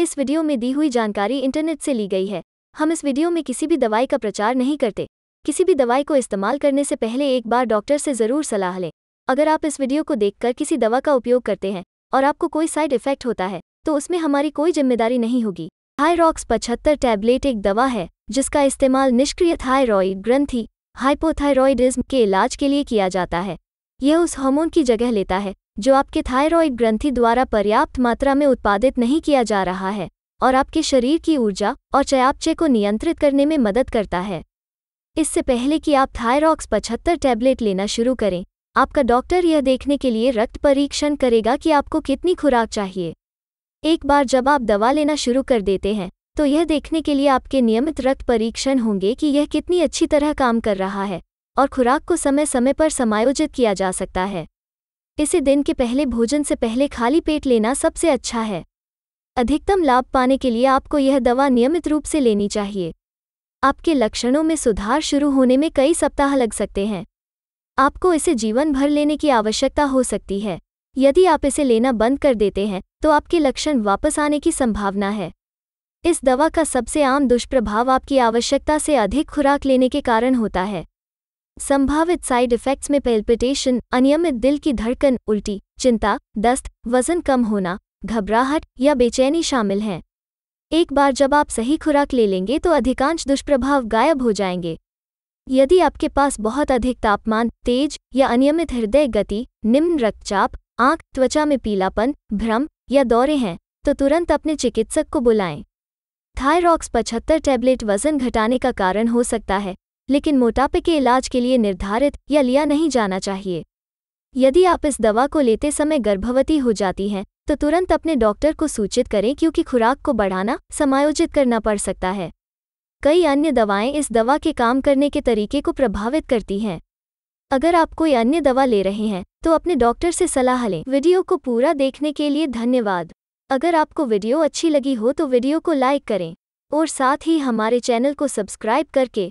इस वीडियो में दी हुई जानकारी इंटरनेट से ली गई है हम इस वीडियो में किसी भी दवाई का प्रचार नहीं करते किसी भी दवाई को इस्तेमाल करने से पहले एक बार डॉक्टर से ज़रूर सलाह लें अगर आप इस वीडियो को देखकर किसी दवा का उपयोग करते हैं और आपको कोई साइड इफेक्ट होता है तो उसमें हमारी कोई जिम्मेदारी नहीं होगी थायरॉक्स पचहत्तर टैबलेट एक दवा है जिसका इस्तेमाल निष्क्रिय थायरॉयड ग्रंथि हाइपोथायरॉयडिज्म के इलाज के लिए किया जाता है यह उस हार्मोन की जगह लेता है जो आपके थायरॉयड ग्रंथि द्वारा पर्याप्त मात्रा में उत्पादित नहीं किया जा रहा है और आपके शरीर की ऊर्जा और चयापचय को नियंत्रित करने में मदद करता है इससे पहले कि आप थायरॉक्स पचहत्तर टैबलेट लेना शुरू करें आपका डॉक्टर यह देखने के लिए रक्त परीक्षण करेगा कि आपको कितनी खुराक चाहिए एक बार जब आप दवा लेना शुरू कर देते हैं तो यह देखने के लिए आपके नियमित रक्त परीक्षण होंगे कि यह कितनी अच्छी तरह काम कर रहा है और खुराक को समय समय पर समायोजित किया जा सकता है इसे दिन के पहले भोजन से पहले खाली पेट लेना सबसे अच्छा है अधिकतम लाभ पाने के लिए आपको यह दवा नियमित रूप से लेनी चाहिए आपके लक्षणों में सुधार शुरू होने में कई सप्ताह लग सकते हैं आपको इसे जीवन भर लेने की आवश्यकता हो सकती है यदि आप इसे लेना बंद कर देते हैं तो आपके लक्षण वापस आने की संभावना है इस दवा का सबसे आम दुष्प्रभाव आपकी आवश्यकता से अधिक खुराक लेने के कारण होता है संभावित साइड इफेक्ट्स में पेल्पिटेशन अनियमित दिल की धड़कन उल्टी चिंता दस्त वजन कम होना घबराहट या बेचैनी शामिल हैं एक बार जब आप सही खुराक ले लेंगे तो अधिकांश दुष्प्रभाव गायब हो जाएंगे यदि आपके पास बहुत अधिक तापमान तेज या अनियमित हृदय गति निम्न रक्तचाप आंख त्वचा में पीलापन भ्रम या दौरे हैं तो तुरंत अपने चिकित्सक को बुलाएं थायरॉक्स पचहत्तर टैबलेट वजन घटाने का कारण हो सकता है लेकिन मोटापे के इलाज के लिए निर्धारित या लिया नहीं जाना चाहिए यदि आप इस दवा को लेते समय गर्भवती हो जाती हैं तो तुरंत अपने डॉक्टर को सूचित करें क्योंकि खुराक को बढ़ाना समायोजित करना पड़ सकता है कई अन्य दवाएं इस दवा के काम करने के तरीके को प्रभावित करती हैं अगर आप कोई अन्य दवा ले रहे हैं तो अपने डॉक्टर से सलाह लें वीडियो को पूरा देखने के लिए धन्यवाद अगर आपको वीडियो अच्छी लगी हो तो वीडियो को लाइक करें और साथ ही हमारे चैनल को सब्सक्राइब करके